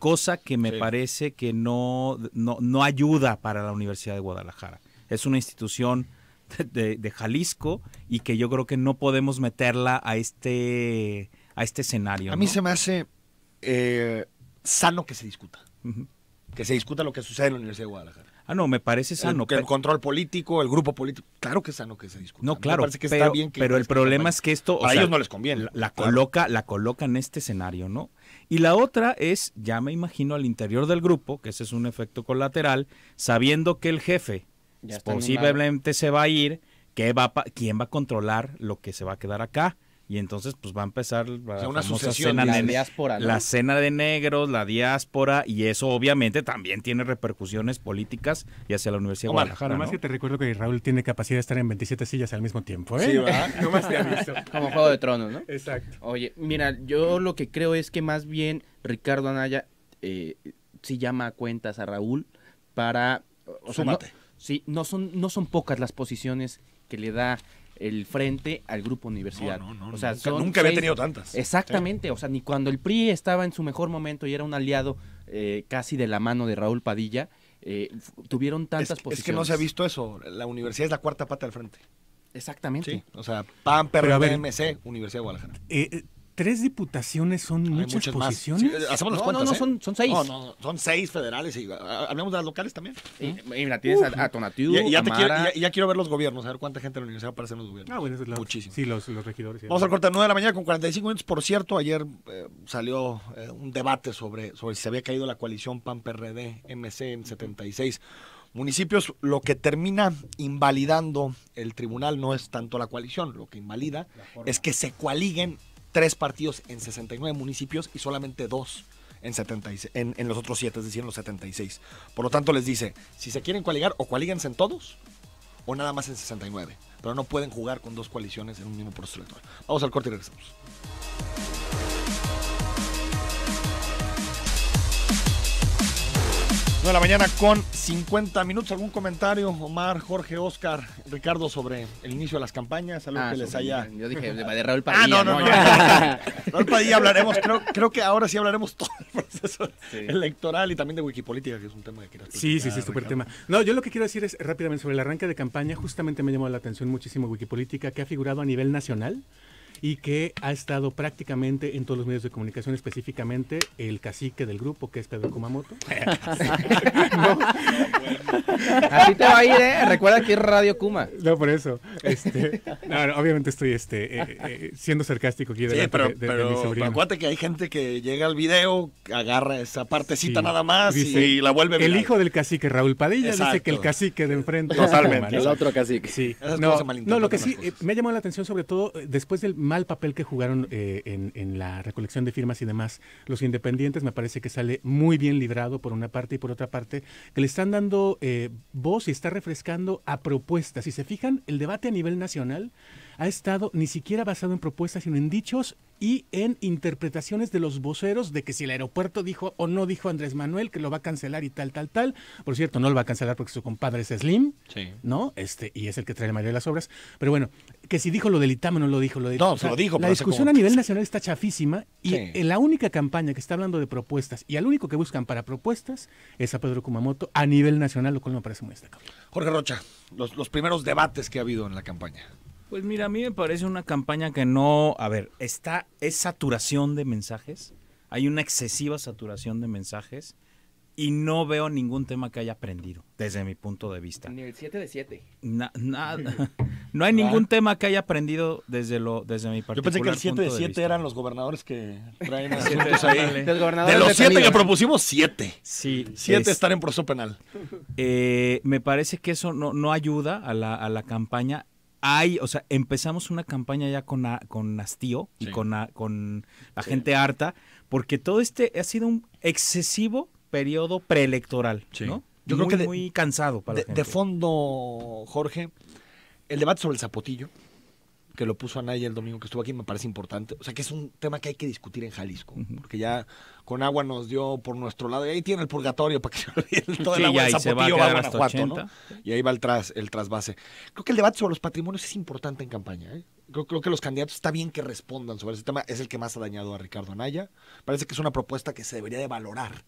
cosa que me parece que no, no ayuda para la Universidad de Guadalajara. Es una institución de, Jalisco y que yo creo que no podemos meterla a este, a este escenario. A mí se me hace eh, sano que se discuta. Que se discuta lo que sucede en la Universidad de Guadalajara. Ah, no, me parece sano. El, el control político, el grupo político, claro que es sano que se discuta. No, claro, que pero, está bien que pero el problema es que esto... a ellos no les conviene. La, coloca, la coloca en este escenario, ¿no? Y la otra es, ya me imagino al interior del grupo, que ese es un efecto colateral, sabiendo que el jefe posiblemente se va a ir, ¿qué va ¿quién va a controlar lo que se va a quedar acá? Y entonces, pues va a empezar la sucesión, la de la cena de negros, la diáspora, y eso obviamente también tiene repercusiones políticas y hacia la Universidad de Guadalajara. Nomás que te recuerdo que Raúl tiene capacidad de estar en 27 sillas al mismo tiempo, ¿eh? Sí, ¿verdad? Como Juego de Tronos, ¿no? Exacto. Oye, mira, yo lo que creo es que más bien Ricardo Anaya eh, llama a cuentas a Raúl para. Súmate. Sí, no son, no son pocas las posiciones que le da el frente al grupo universitario. No, no, no, o sea, nunca, había tenido tantas. Exactamente, o sea, ni cuando el PRI estaba en su mejor momento y era un aliado eh, casi de la mano de Raúl Padilla, eh, tuvieron tantas posiciones. Es que no se ha visto eso, la universidad es la cuarta pata del frente. Exactamente. o sea, PAN, PRD, MC, Universidad de Guadalajara. Eh, eh tres diputaciones son muchas, posiciones. hacemos las no, No, no, ¿eh? son, seis. No, no, son seis federales y ah, ah, hablamos de las locales también. ¿Eh? Y, mira, tienes a, Tonatiuh, ya, Mara. Quiero, ya, quiero, ver los gobiernos, a ver cuánta gente en la universidad aparece en los gobiernos. Ah, bueno, eso es Muchísimo. Sí, los, los regidores. Vamos al corte de 9 de la mañana con 45 minutos. Por cierto, ayer eh, salió un debate sobre, sobre si se había caído la coalición PAN-PRD-MC en 76 municipios, lo que termina invalidando el tribunal no es tanto la coalición, lo que invalida es que se coaliguen tres partidos en 69 municipios y solamente dos en, 76, en, los otros siete, es decir, en los 76. Por lo tanto, les dice, si se quieren coaligar, o coalíguense en todos, o nada más en 69. Pero no pueden jugar con dos coaliciones en un mismo proceso electoral. Vamos al corte y regresamos. de la mañana con 50 minutos. ¿Algún comentario, Omar, Jorge, Oscar, Ricardo, sobre el inicio de las campañas? Algo ah, que les haya. Yo dije, de Raúl ah, Padilla. Ah, no, no, no. Raúl Padilla hablaremos, creo, que ahora sí hablaremos todo el proceso electoral y también de Wikipolítica, que es un tema que quiero. Sí, sí, sí, súper tema. No, yo lo que quiero decir es rápidamente sobre el arranque de campaña. Justamente me llamó la atención muchísimo Wikipolítica, que ha figurado a nivel nacional y que ha estado prácticamente en todos los medios de comunicación, específicamente el cacique del grupo, que es Pedro Kumamoto. Así te va a ir, ¿eh? Recuerda que es Radio Kuma. No, por eso. Este, obviamente estoy este, eh, eh, siendo sarcástico aquí pero, de, mi que hay gente que llega al video, agarra esa partecita nada más y la vuelve a El hijo del cacique, Raúl Padilla, dice que el cacique de enfrente. Totalmente. El otro cacique. Sí. No, lo que sí eh, me ha llamado la atención sobre todo después del mal papel que jugaron eh, en, la recolección de firmas y demás los independientes, me parece que sale muy bien librado por una parte y por otra parte, que le están dando eh, voz y está refrescando a propuestas. Si se fijan, el debate a nivel nacional ha estado ni siquiera basado en propuestas, sino en dichos y en interpretaciones de los voceros de que si el aeropuerto dijo o no dijo Andrés Manuel que lo va a cancelar y tal, tal, tal. Por cierto, no lo va a cancelar porque su compadre es Slim, ¿no? Este, y es el que trae la mayoría de las obras. Pero bueno, que si dijo lo del ITAM no lo dijo. Lo no, se lo dijo. La discusión a nivel nacional está chafísima y la única campaña que está hablando de propuestas y al único que buscan para propuestas es a Pedro Kumamoto a nivel nacional, lo cual me parece muy destacable. Jorge Rocha, los primeros debates que ha habido en la campaña. Pues mira, a mí me parece una campaña que no, a ver, está es saturación de mensajes, hay una excesiva saturación de mensajes y no veo ningún tema que haya aprendido desde mi punto de vista. Ni el 7 de 7. no hay ningún ah. tema que haya aprendido desde lo desde mi particular Yo pensé que el 7 de 7 eran los gobernadores que traen asuntos ahí. de los 7 que propusimos, 7. Sí. 7 estar en proceso penal. Eh, me parece que eso no, ayuda a la campaña hay, o sea, empezamos una campaña ya con, hastío y con, con la gente harta, porque todo este ha sido un excesivo periodo preelectoral, Yo creo que muy cansado de fondo, Jorge, el debate sobre el zapotillo que lo puso Anaya el domingo que estuvo aquí me parece importante. O sea, que es un tema que hay que discutir en Jalisco, porque ya con agua nos dio por nuestro lado. Y ahí tiene el purgatorio para que se todo el agua Y ahí va el, tras, el trasvase. Creo que el debate sobre los patrimonios es importante en campaña. ¿eh? Creo, creo, que los candidatos está bien que respondan sobre ese tema. Es el que más ha dañado a Ricardo Anaya. Parece que es una propuesta que se debería de valorar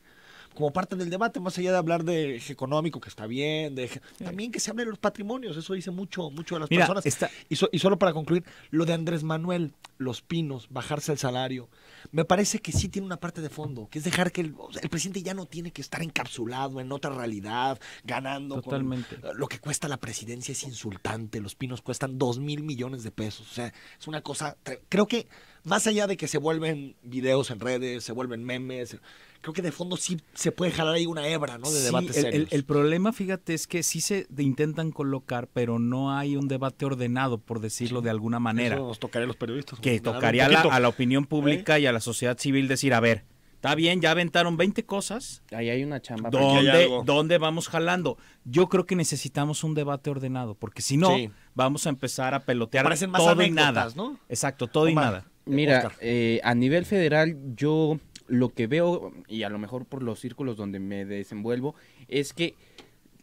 como parte del debate, más allá de hablar de eje económico, que está bien, de también que se hable de los patrimonios, eso dice mucho, mucho de las personas. Y, solo para concluir, lo de Andrés Manuel, los pinos, bajarse el salario, me parece que sí tiene una parte de fondo, que es dejar que el, presidente ya no tiene que estar encapsulado en otra realidad, ganando. Totalmente. Eh, lo que cuesta la presidencia es insultante, los pinos cuestan dos mil millones de pesos, o sea, es una cosa, creo que más allá de que se vuelven videos en redes, se vuelven memes, creo que de fondo sí se puede jalar ahí una hebra, ¿no? De sí, debates el, problema, fíjate, es que sí se intentan colocar, pero no hay un debate ordenado, por decirlo de alguna manera. Eso nos tocaría a los periodistas. Que tocaría a la opinión ¿Eh? pública y a la sociedad civil decir, a ver, Está bien, ya aventaron 20 cosas. Ahí hay una chamba. ¿Dónde, vamos jalando? Yo creo que necesitamos un debate ordenado, porque si no, vamos a empezar a pelotear todo y nada. ¿no? Exacto, todo y nada. Mira, eh, a nivel federal yo lo que veo, y a lo mejor por los círculos donde me desenvuelvo, es que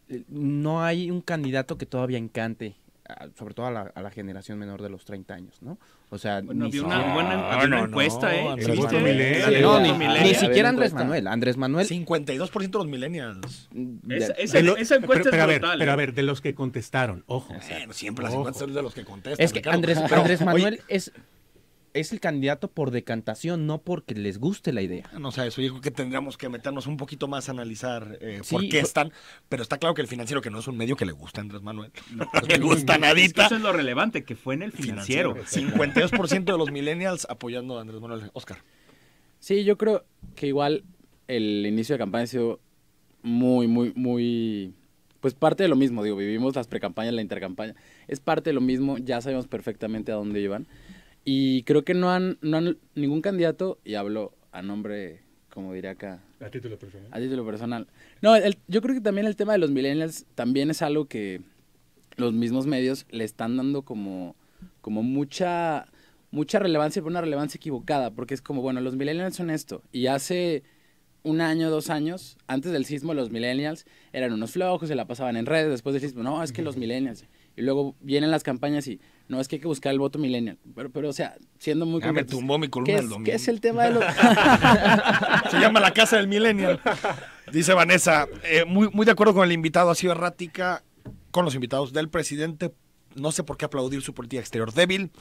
eh, no hay un candidato que todavía encante sobre todo a la, generación menor de los 30 años, ¿no? O sea, ni siquiera... una buena encuesta, ¿eh? Andrés ni, siquiera Andrés Manuel. Andrés Manuel... 52% de los millennials. esa encuesta es brutal. pero a ¿eh? ver, de los que contestaron, ojo. siempre las encuestas de los que contestan. Es que Andrés, Andrés, Manuel es es el candidato por decantación, no porque les guste la idea. No sea, eso yo creo que tendríamos que meternos un poquito más a analizar eh, por qué están, pero está claro que el financiero, que no es un medio que le gusta a Andrés Manuel, no, le gusta nadita. eso es lo relevante, que fue en el financiero. 52% de los millennials apoyando a Andrés Manuel. Oscar. Sí, yo creo que igual el inicio de campaña ha sido muy, muy, muy pues parte de lo mismo, digo, vivimos las precampañas, la intercampaña, es parte de lo mismo, ya sabemos perfectamente a dónde iban. Y creo que no han, ningún candidato, y hablo a nombre, como diría acá. A título personal. A título personal. No, yo creo que también el tema de los millennials también es algo que los mismos medios le están dando como, como mucha, mucha relevancia, pero una relevancia equivocada, porque es como, bueno, los millennials son esto. Y hace un año, dos años, antes del sismo, los millennials eran unos flojos, se la pasaban en redes, después del sismo, no, es que los millennials. Y luego vienen las campañas y no es que hay que buscar el voto millennial. Pero, pero o sea, siendo muy... Ya me tumbó mi columna es, el domingo. ¿Qué es el tema de los... Se llama la casa del millennial. Dice Vanessa, eh, muy, de acuerdo con el invitado, ha sido errática con los invitados del presidente. No sé por qué aplaudir su política exterior débil,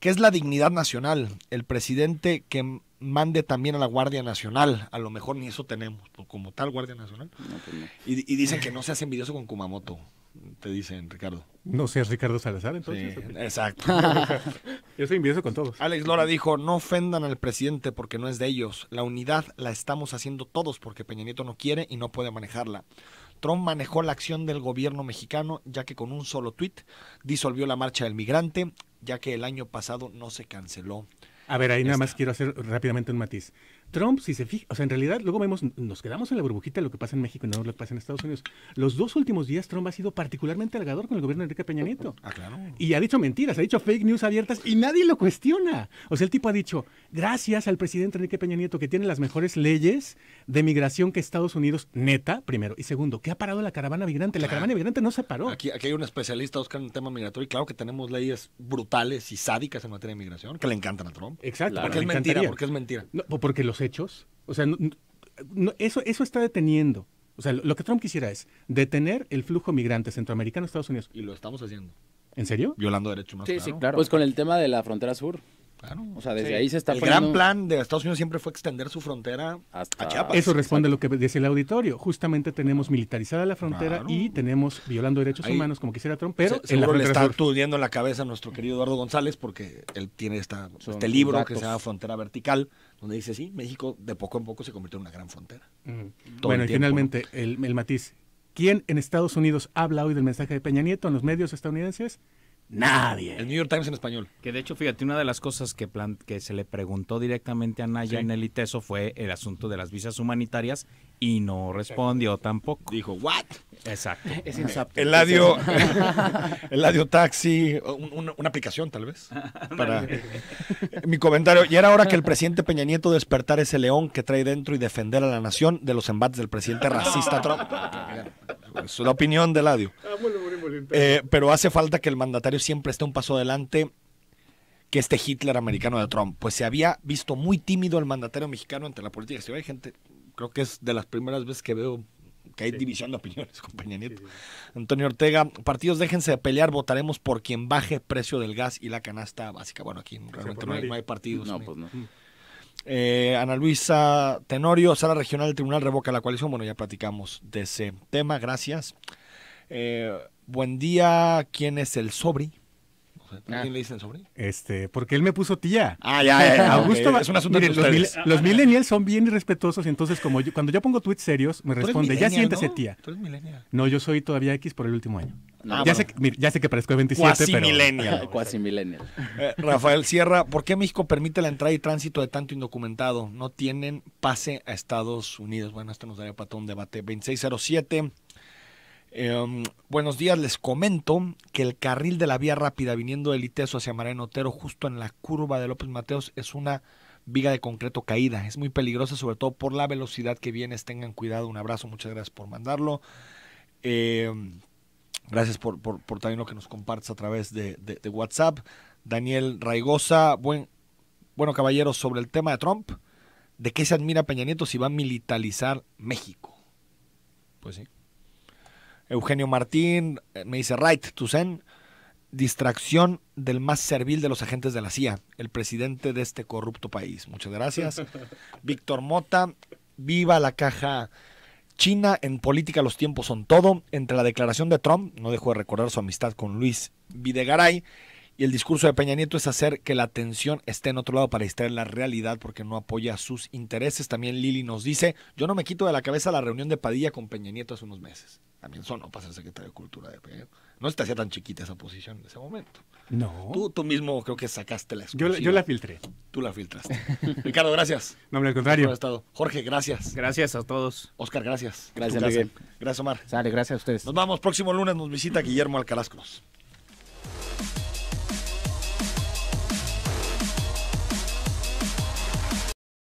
que es la dignidad nacional. El presidente que mande también a la Guardia Nacional. A lo mejor ni eso tenemos, como tal Guardia Nacional. Pues y, y, dicen que no se hace envidioso con Kumamoto te dicen, Ricardo. No seas Ricardo Salazar, entonces. exacto. Yo soy envidioso con todos. Alex Lora dijo, no ofendan al presidente porque no es de ellos. La unidad la estamos haciendo todos porque Peña Nieto no quiere y no puede manejarla. Trump manejó la acción del gobierno mexicano ya que con un solo tuit disolvió la marcha del migrante ya que el año pasado no se canceló. A ver, ahí nada más quiero hacer rápidamente un matiz. Trump, si se fija, o sea, en realidad luego vemos, nos quedamos en la burbujita de lo que pasa en México y no lo que pasa en Estados Unidos. Los dos últimos días Trump ha sido particularmente halagador con el gobierno de Enrique Peña Nieto. Ah, ah claro. Y ha dicho mentiras, ha dicho fake news abiertas y nadie lo cuestiona. O sea, el tipo ha dicho, gracias al presidente Enrique Peña Nieto que tiene las mejores leyes de migración que Estados Unidos, neta, primero. Y segundo, que ha parado la caravana migrante. La caravana migrante no se paró. Aquí, aquí hay un especialista, Oscar, en el tema migratorio y claro que tenemos leyes brutales y sádicas en materia de migración que le encantan a Trump. Exacto. porque, es mentira, porque es mentira, porque porque los hechos. O sea, no, eso, eso está deteniendo. O sea, lo, que Trump quisiera es detener el flujo migrante centroamericano a Estados Unidos. Y lo estamos haciendo. ¿En serio? Violando derechos humanos. Sí, sí, claro. Pues con el tema de la frontera sur. Claro. O sea, desde ahí se está El gran plan de Estados Unidos siempre fue extender su frontera Hasta... Chiapas. Eso responde a lo que dice el auditorio. Justamente tenemos militarizada la frontera y tenemos violando derechos humanos, como quisiera Trump, pero se, la le está aturdiendo la cabeza a nuestro querido Eduardo González porque él tiene esta, este libro que se llama Frontera Vertical, donde dice, sí, México de poco en poco se convirtió en una gran frontera. Mm. Bueno, y finalmente, el, matiz. ¿Quién en Estados Unidos habla hoy del mensaje de Peña Nieto en los medios estadounidenses? Nadie. El New York Times en español. Que de hecho, fíjate, una de las cosas que, que se le preguntó directamente a Naya en el ITESO fue el asunto de las visas humanitarias y no respondió tampoco. Dijo, ¿what? Exacto. Es insapto. El Taxi, una aplicación tal vez. Para mi comentario. Y era hora que el presidente Peña Nieto despertara ese león que trae dentro y defender a la nación de los embates del presidente racista Trump. Es la opinión del Eladio. Ah, eh, pero hace falta que el mandatario siempre esté un paso adelante que este Hitler americano de Trump. Pues se había visto muy tímido el mandatario mexicano ante la política si Hay gente creo que es de las primeras veces que veo que hay división de opiniones compañía Antonio Ortega, partidos déjense de pelear, votaremos por quien baje precio del gas y la canasta básica. Bueno, aquí realmente no hay, partidos. Pues mm. eh, Ana Luisa Tenorio, sala regional del tribunal revoca la coalición. Bueno, ya platicamos de ese tema, gracias. Eh, buen día, ¿quién es el Sobri? le dicen Este, porque él me puso tía. Ah, ya, ya. Augusto es un asunto de los, millennials son bien irrespetuosos, entonces como yo, cuando yo pongo tweets serios, me responde, ya siéntese tía. ¿Tú eres No, yo soy todavía X por el último año. ya, sé, ya sé que parezco de 27, pero... Millennial. millennial. Eh, Rafael Sierra, ¿por qué México permite la entrada y tránsito de tanto indocumentado? No tienen pase a Estados Unidos. Bueno, esto nos daría para todo un debate. 2607 Em, buenos días, les comento que el carril de la vía rápida viniendo del Iteso hacia Mariano Otero, justo en la curva de López Mateos, es una viga de concreto caída. Es muy peligrosa, sobre todo por la velocidad que vienes. Tengan cuidado, un abrazo, muchas gracias por mandarlo. Em, gracias por, por, por, también lo que nos compartes a través de, de, WhatsApp. Daniel Raigosa, buen, bueno caballero, sobre el tema de Trump, ¿de qué se admira Peña Nieto si va a militarizar México? Pues sí. Eugenio Martín eh, me dice, right, sen distracción del más servil de los agentes de la CIA, el presidente de este corrupto país. Muchas gracias. Víctor Mota, viva la caja China, en política los tiempos son todo. Entre la declaración de Trump, no dejó de recordar su amistad con Luis Videgaray, y el discurso de Peña Nieto es hacer que la atención esté en otro lado para distraer la realidad porque no apoya sus intereses. También Lili nos dice, yo no me quito de la cabeza la reunión de Padilla con Peña Nieto hace unos meses. También sonó para ser secretario de Cultura de ¿eh? No se te hacía tan chiquita esa posición en ese momento. No. Tú, tú mismo creo que sacaste la Yo, la filtré. Tú la filtraste. Ricardo, gracias. nombre al contrario. Jorge, gracias. Gracias a todos. Oscar, gracias. Gracias, Gracias, Omar. Sale, gracias a ustedes. Nos vamos. Próximo lunes nos visita Guillermo Alcalá